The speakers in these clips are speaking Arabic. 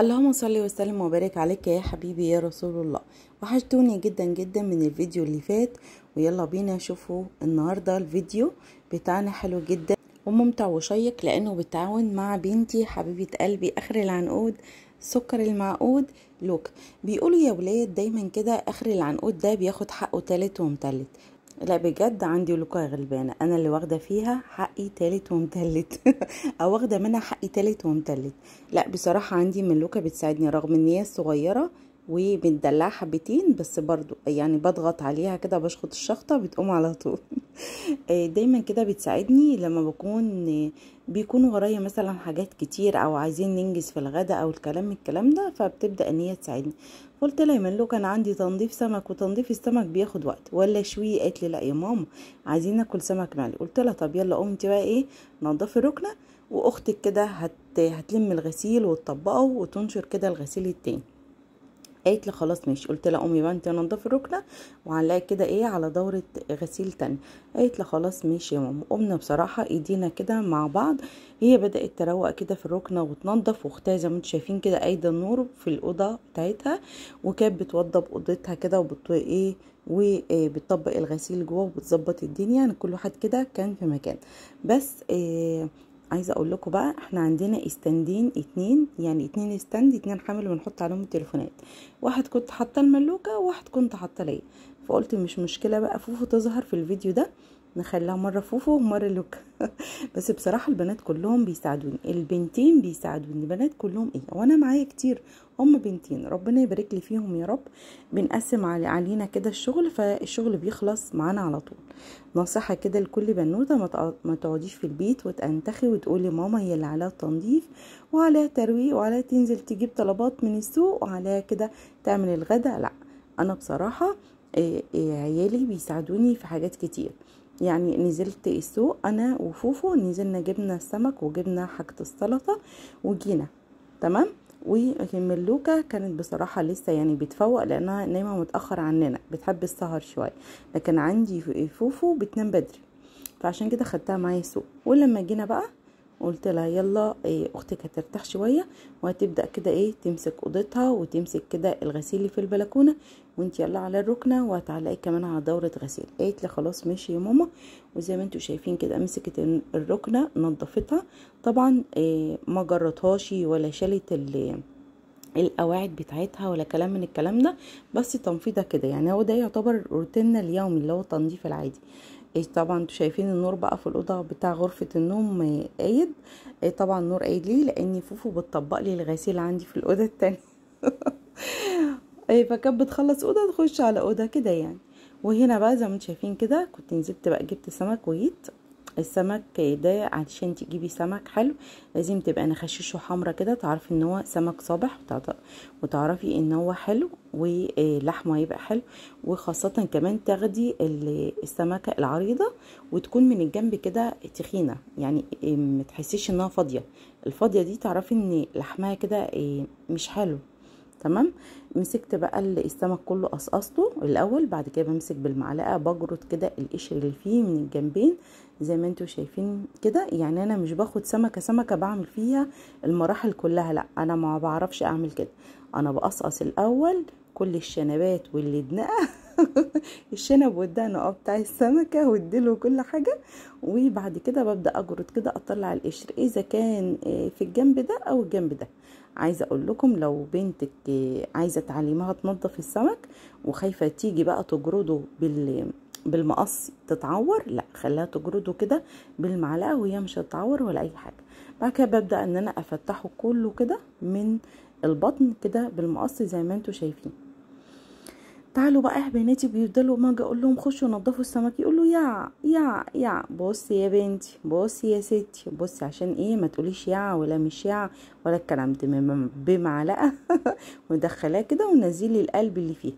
اللهم صل وسلم وبارك عليك يا حبيبي يا رسول الله وحشتوني جدا جدا من الفيديو اللي فات ويلا بينا شوفوا النهارده الفيديو بتاعنا حلو جدا وممتع وشيق لانه بتعاون مع بنتي حبيبه قلبي اخر العنقود سكر المعقود لوك بيقولوا يا ولاد دايما كده اخر العنقود ده بياخد حقه تالت ومتلت لا بجد عندي لوكا غلبانه انا اللي واخده فيها حقي تالت ومتلت او واخده منها حقي تالت ومتلت لا بصراحه عندي من لوكا بتساعدني رغم ان هي صغيره وبتدلعها حبتين بس برضو يعني بضغط عليها كده بشخط الشخطه بتقوم على طول آه، دايما كده بتساعدني لما بكون آه، بيكون ورايا مثلا حاجات كتير او عايزين ننجز في الغدا او الكلام الكلام ده فبتبدا ان هي تساعدني قلت لها من لو كان عندي تنظيف سمك وتنظيف السمك بياخد وقت ولا شوي قالت لي لا يا ماما عايزين ناكل سمك مقلي قلت لها طب يلا قومي انت بقى ايه نضفي الركنه واختك كده هت... هتلم الغسيل وتطبقه وتنشر كده الغسيل التاني قالت لي خلاص ماشي قلت لها امي بقى انت نضفي الركنه وعلقت كده ايه على دوره غسيل تاني قالت لي خلاص ماشي يا ماما قمنا بصراحه ايدينا كده مع بعض هي بدات تروق كده في الركنه وتنضف واختها زي ما انتم شايفين كده قايده النور في الاوضه بتاعتها وكانت بتوضب اوضتها كده وبت ايه وبتطبق الغسيل جوه وبتظبط الدنيا يعني كل واحد كده كان في مكان بس إيه عايزه اقول لكم بقى احنا عندنا استندين اتنين يعني اتنين استند اتنين حامل بنحط عليهم التليفونات واحد كنت حاطه الملوكه وواحد كنت حاطه ليا فقلت مش مشكله بقى فوفو تظهر في الفيديو ده نخليها مره فوفو ومره لوكا بس بصراحه البنات كلهم بيساعدوني البنتين بيساعدوني البنات كلهم ايه وانا معايا كتير هم بنتين ربنا يبارك لي فيهم يا رب بنقسم علينا كده الشغل فالشغل بيخلص معانا على طول نصيحه كده لكل بنوته ما تقعديش في البيت وتنتخي وتقولي ماما هي اللي عليها التنظيف وعليها ترويق وعليها تنزل تجيب طلبات من السوق وعليها كده تعمل الغدا لا انا بصراحه آه، آه، عيالي بيساعدوني في حاجات كتير يعني نزلت السوق انا وفوفو نزلنا جبنا السمك وجبنا حاجه السلطه وجينا تمام وملوكة كانت بصراحة لسه يعني بتفوق لأنها نايمة متأخر عننا بتحب السهر شوية لكن عندي فوفو بتنام بدري فعشان كده خدتها معايا السوق ولما جينا بقى قلت لها يلا ايه اختك هترتاح شويه وهتبدا كده ايه تمسك اوضتها وتمسك كده الغسيل في البلكونه وانت يلا على الركنه وهتعلقي كمان على دوره غسيل قالت لي خلاص ماشي يا ماما وزي ما انتم شايفين كده مسكت الركنه نظفتها طبعا ايه ما جرتهاش ولا شالت القواعد بتاعتها ولا كلام من الكلام ده بس تنفيضه كده يعني هو ده يعتبر روتيننا اليومي اللي هو التنظيف العادي إيه، طبعا انتوا شايفين النور بقى في الاوضه بتاع غرفه النوم قايد إيه، طبعا النور قايد ليه لان فوفو بتطبق لي الغسيل عندي في الاوضه التانية إيه، فكانت بتخلص اوضه تخش على اوضه كده يعني وهنا بقى زي ما انتوا شايفين كده كنت نزلت بقى جبت سمك وجيت السمك ده علشان تجيبي سمك حلو لازم تبقى نخششه حمرا كده تعرفي ان هو سمك صابح وتعرفي ان هو حلو ولحمه هيبقى حلو وخاصه كمان تاخدي السمكه العريضه وتكون من الجنب كده تخينه يعني آه، متحسيش انها فاضيه الفاضيه دي تعرفي ان لحمها كده آه، مش حلو تمام مسكت بقى السمك كله قصقصته الاول بعد كده بمسك بالمعلقه بجرد كده القشر اللي فيه من الجنبين زي ما انتوا شايفين كده يعني انا مش باخد سمكه سمكه بعمل فيها المراحل كلها لا انا ما بعرفش اعمل كده انا بقصقص الاول كل الشنبات واللي دنقه الشنب والدهن اه بتاع السمكه واديله كل حاجه وبعد كده ببدا اجرد كده اطلع القشر اذا كان آه، في الجنب ده او الجنب ده عايزه اقول لكم لو بنتك آه، عايزه تعلميها تنظف السمك وخايفه تيجي بقى تجرده بال بالمقص تتعور لا خليها تجرده كده بالمعلقه وهي مش هتتعور ولا اي حاجه بعد كده ببدا ان انا افتحه كله كده من البطن كده بالمقص زي ما انتم شايفين تعالوا بقى يا بناتي بيفضلوا ما اجي اقول لهم خشوا نضفوا السمك يقولوا يا يا يا بصي يا بنتي بصي يا ستي بصي عشان ايه ما تقوليش يا ولا مش يا ولا الكلام ده بمعلقه مدخلاه كده ونزلي القلب اللي فيها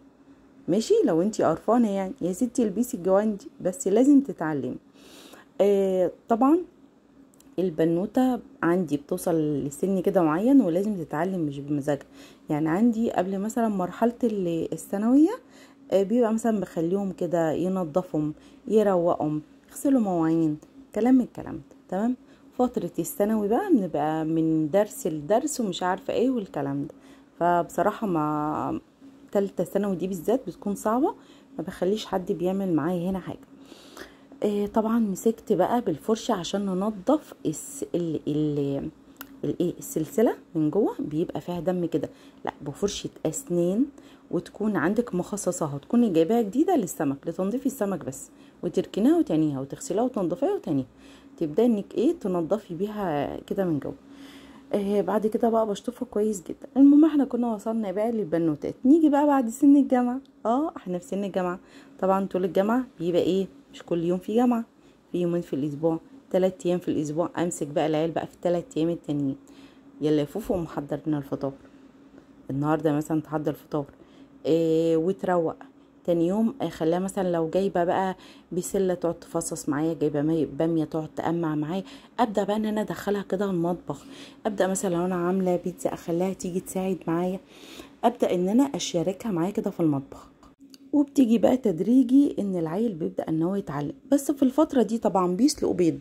ماشي لو انتي قرفانه يعني يا ستي البسي الجواندي بس لازم تتعلمي آه طبعا البنوتة عندي بتوصل لسن كده معين ولازم تتعلم مش بمزاجها يعني عندي قبل مثلا مرحلة الثانوية آه، بيبقى مثلا بخليهم كده ينظفهم يروقهم يغسلوا مواعين كلام من الكلام ده تمام فترة الثانوي بقى بنبقى من درس لدرس ومش عارفة ايه والكلام ده فبصراحة ما تالتة ثانوي دي بالذات بتكون صعبة ما بخليش حد بيعمل معايا هنا حاجة آه، طبعا مسكت بقى بالفرشه عشان ننضف الايه السلسله من جوه بيبقى فيها دم كده لا بفرشه اسنان وتكون عندك مخصصاها تكوني جايباها جديده للسمك لتنظيف السمك بس وتركنيها وتانيها وتغسليها وتنضفيها وتانيها تبداي انك ايه تنضفي بيها كده من جوه آه بعد كده بقى بشطفها كويس جدا المهم احنا كنا وصلنا بقى للبنوتات نيجي بقى بعد سن الجامعه اه احنا في سن الجامعه طبعا طول الجامعه بيبقى ايه مش كل يوم في جامعة في يومين في الأسبوع تلات أيام في الأسبوع أمسك بقى العيال بقى في التلات أيام التانيين يلا يا فوفو محضر لنا الفطار النهاردة مثلا تحضر فطار إيه وتروق تاني يوم آه، خليها مثلا لو جايبه بقى بسله تقعد تفصص معايا جايبه باميه تقعد تقمع معايا ابدا بقى ان انا ادخلها كده المطبخ ابدا مثلا لو انا عامله بيتزا اخليها تيجي تساعد معايا ابدا ان انا اشاركها معايا كده في المطبخ وبتيجي بقى تدريجي ان العيل بيبدا ان هو يتعلم بس في الفتره دي طبعا بيسلقوا بيض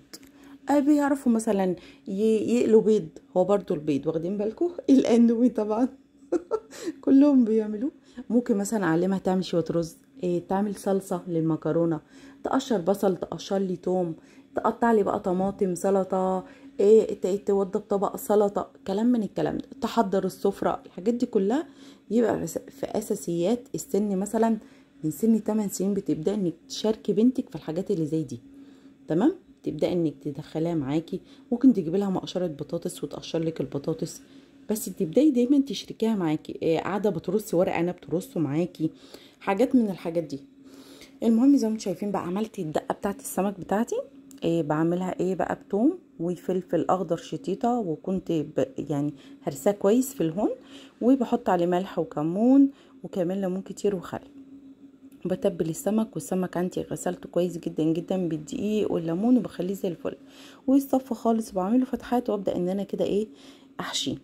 آه، بيعرفوا مثلا يقلوا بيض هو برضو البيض واخدين بالكم الاندومي طبعا كلهم بيعملوه ممكن مثلا اعلمها تعمل شويه رز إيه تعمل صلصه للمكرونه تقشر بصل تقشر لي توم تقطع لي بقى طماطم سلطه ايه توضب طبق سلطه كلام من الكلام ده تحضر السفره الحاجات دي كلها يبقى في اساسيات السن مثلا من سن 8 سنين بتبداي انك تشاركي بنتك في الحاجات اللي زي دي تمام تبداي انك تدخليها معاكي ممكن تجيب لها مقشره بطاطس وتقشر لك البطاطس بس تبداي دايما تشركيها معاكي آه، قاعده بترصي ورق أنا بترصه معاكي حاجات من الحاجات دي المهم زي ما انتم شايفين بقى عملت الدقه بتاعت السمك بتاعتي إيه بعملها ايه بقى بتوم وفلفل اخضر شطيطه وكنت يعني هرساه كويس في الهون وبحط عليه ملح وكمون وكمان ليمون كتير وخل بتبل السمك والسمك عندي غسلته كويس جدا جدا بالدقيق والليمون وبخليه زي الفل ويصفى خالص وبعمله فتحات وابدا ان انا كده ايه احشيه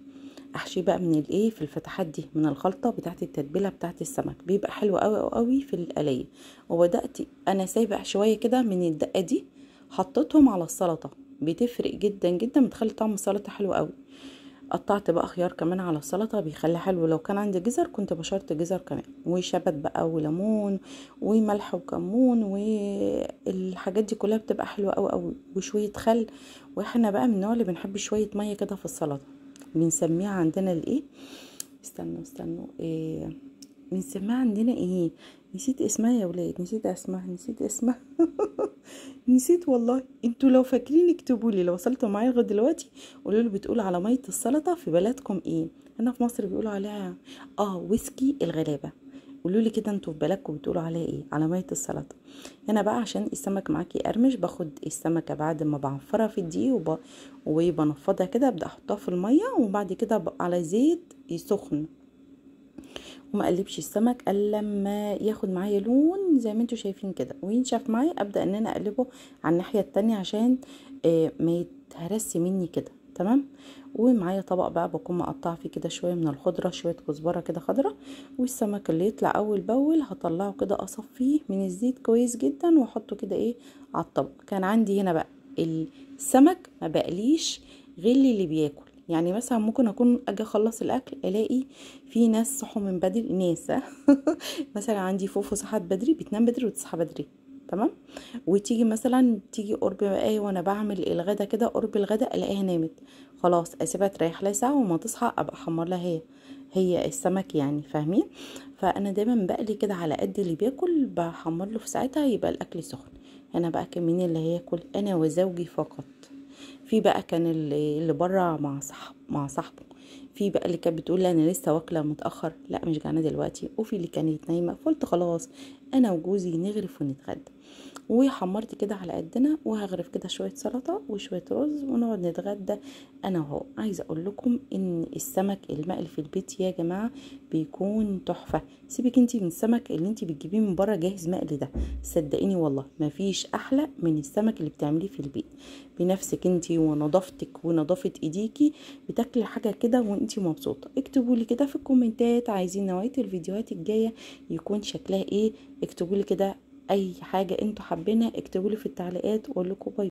احشيه بقى من الايه في الفتحات دي من الخلطه بتاعه التتبيله بتاعه السمك بيبقى حلو قوي قوي في القليه وبدات انا سايبه شويه كده من الدقه دي حطيتهم على السلطه بتفرق جدا جدا بتخلي طعم السلطه حلو قوي قطعت بقى خيار كمان على السلطه بيخلي حلو لو كان عندي جزر كنت بشرت جزر كمان وشبت بقى وليمون وملح وكمون والحاجات دي كلها بتبقى حلوه قوي قوي وشويه خل واحنا بقى من النوع اللي بنحب شويه ميه كده في السلطه بنسميها عندنا الايه استنوا استنوا ايه بنسميها عندنا ايه نسيت اسمها يا ولاد نسيت اسمها نسيت اسمها نسيت والله انتوا لو فاكرين اكتبوا لي لو وصلتوا معايا لغايه دلوقتي قولوا لي بتقول على ميه السلطه في بلدكم ايه هنا في مصر بيقولوا عليها اه ويسكي الغلابه قولوا لي كده انتوا في بلدكم بتقولوا عليها ايه على ميه السلطه هنا بقى عشان السمك معاكي قرمش باخد السمكه بعد ما بعفرها في الدقيق وب... وبنفضها كده ابدا احطها في الميه وبعد كده على زيت سخن وما اقلبش السمك الا لما ياخد معايا لون زي ما انتوا شايفين كده وينشف معايا ابدا ان انا اقلبه على الناحيه التانية عشان آه، ما يتهرس مني كده تمام ومعايا طبق بقى بكون مقطعه فيه كده شويه من الخضره شويه كزبره كده خضره والسمك اللي يطلع اول باول هطلعه كده اصفيه من الزيت كويس جدا واحطه كده ايه على الطبق كان عندي هنا بقى السمك ما بقليش غير اللي بياكل يعني مثلا ممكن اكون اجي اخلص الاكل الاقي في ناس صحوا من بدري ناس مثلا عندي فوفو صحت بدري بتنام بدري وتصحى بدري تمام وتيجي مثلا تيجي قرب ايه وانا بعمل الغدا كده قرب الغدا الاقيها نامت خلاص اسيبها تريح لها ساعه وما تصحى ابقى احمر لها هي هي السمك يعني فاهمين فانا دايما بقلي كده على قد اللي بياكل بحمر له في ساعتها يبقى الاكل سخن انا بقى كمين اللي هياكل انا وزوجي فقط في بقى كان اللي بره مع صاحب مع صاحبه في بقى اللي كانت بتقول انا لسه واكله متاخر لا مش جعانه دلوقتي وفي اللي كانت نايمه فقلت خلاص انا وجوزي نغرف ونتغدى وحمرت كده على قدنا وهغرف كده شويه سلطه وشويه رز ونقعد نتغدى انا اهو عايزه اقول لكم ان السمك المقلي في البيت يا جماعه بيكون تحفه سيبك انت من السمك اللي انت بتجيبيه من بره جاهز مقلي ده صدقيني والله مفيش احلى من السمك اللي بتعمليه في البيت بنفسك انت ونظافتك ونظافه ايديكي بتاكلي حاجه كده وانت مبسوطه اكتبوا لي كده في الكومنتات عايزين نوعيه الفيديوهات الجايه يكون شكلها ايه اكتبوا لي كده اي حاجه انتوا حابينها اكتبولي في التعليقات واقول لكم باي